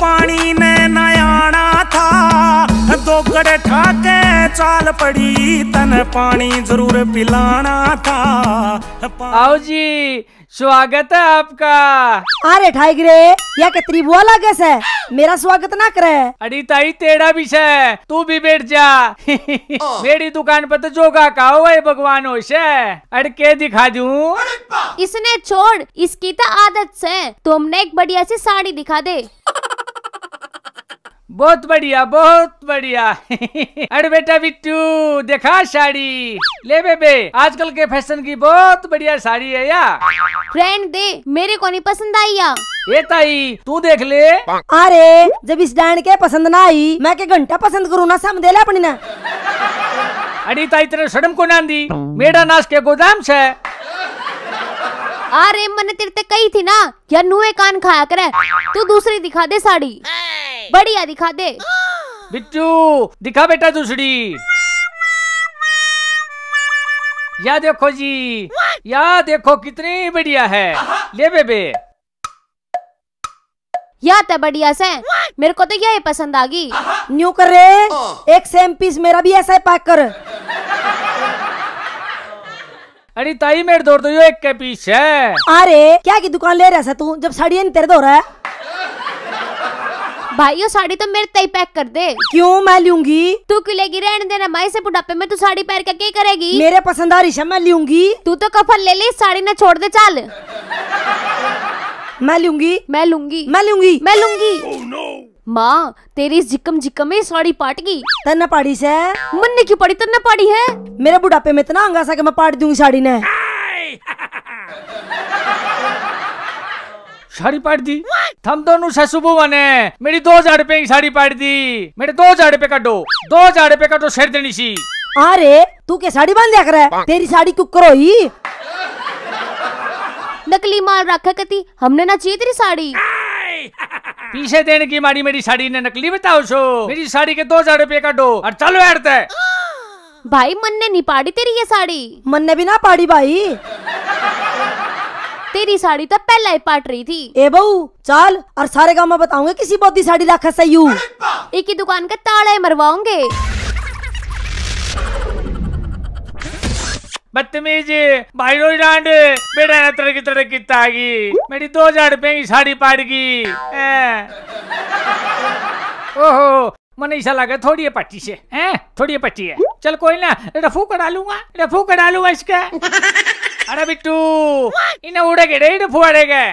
पानी में नयाना था दोगड़ ठाके चाल पड़ी तन पानी जरूर पिलाना था आओ जी स्वागत है आपका अरे ठाइगरे यह कितनी बोला से मेरा स्वागत ना करे अरे ताई तेरा से तू भी बैठ जा मेरी दुकान पर तो जोगा का हो भगवान हो से अरे के दिखा दू इसने छोड़ इसकी तो आदत से तुमने तो एक बढ़िया सी साड़ी दिखा दे बहुत बढ़िया बहुत बढ़िया अरे बेटा बिट्टू देखा साड़ी ले बेबे आजकल के फैशन की बहुत बढ़िया साड़ी है या फ्रेंड दे मेरे को नहीं पसंद आई या ये ताई तू देख ले अरे जब इस डांड के पसंद ना आई मैं के घंटा पसंद करूँ ना समझे ले अपनी ना अरे ताई तेरे सड़म को ना दी मेरा नाश के गोदाम से अरे मैंने तेरे कही थी ना यार नुए कान खाया करे तू दूसरी दिखा दे साड़ी बढ़िया दिखा दे बिट्टू दिखा बेटा दूसरी या देखो जी या देखो कितनी बढ़िया है ले बेबे या तो बढ़िया से मेरे को तो यही पसंद आ गई न्यू कर रहे एक सेम पीस मेरा भी ऐसा ही पैक कर अरे ताई मेरे दौड़ दो तो एक के पीस है अरे क्या की दुकान ले रहा है तू जब नहीं तेरे दो रहा है भाई वो साड़ी तो मेरे तय पैक कर दे क्यों मैं लूंगी तू क्यों लेगी रहने देना माई से बुढ़ापे में तू साड़ी पैर क्या करेगी मेरे पसंद आ रिशा मैं लूंगी तू तो कफल ले ली साड़ी ना छोड़ दे चल मैं लूंगी मैं लूंगी मैं लूंगी मैं लूंगी oh, माँ तेरी जिकम जिकम में साड़ी पाट गई तन्ना पाड़ी से मन ने क्यों पड़ी तन्ना पाड़ी है मेरे बुढ़ापे में इतना अंगा सा कि मैं पाट दूंगी साड़ी ने साड़ी पाट दी थम दोनों ससुबू बने मेरी दो हजार रुपए की साड़ी पाड़ दी मेरे दो हजार रुपए का दो हजार रुपए का दो शेर देनी सी अरे तू क्या साड़ी बांध दिया कर हाँ। तेरी साड़ी कुकर हुई नकली माल रखा कती हमने ना चाहिए तेरी साड़ी पीछे देने की मारी मेरी साड़ी ने नकली बताओ सो मेरी साड़ी के दो हजार रुपए का दो और चलो ऐडते भाई मन ने नहीं पाड़ी तेरी ये साड़ी मन ने भी ना पाड़ी भाई तेरी साड़ी तो पहला ही पाट रही थी ए बहू चल और सारे गाँव में बताऊंगे किसी बोधी साड़ी लाख सही एक ही दुकान का ताला मरवाओगे बदतमीज भाई रोई डांड बेटा ने तरह की तागी मेरी दो हजार रुपए की साड़ी पाड़ गई ओहो मन ऐसा लगा थोड़ी पट्टी से हैं थोड़ी पट्टी है चल कोई ना रफू करा लूंगा रफू करा लूंगा इसका ಅಡ ಬಿಟ್ಟು ಇನ್ನ ಉಡಗೆ ಇಡು ಪುವಾಡೆಗೆ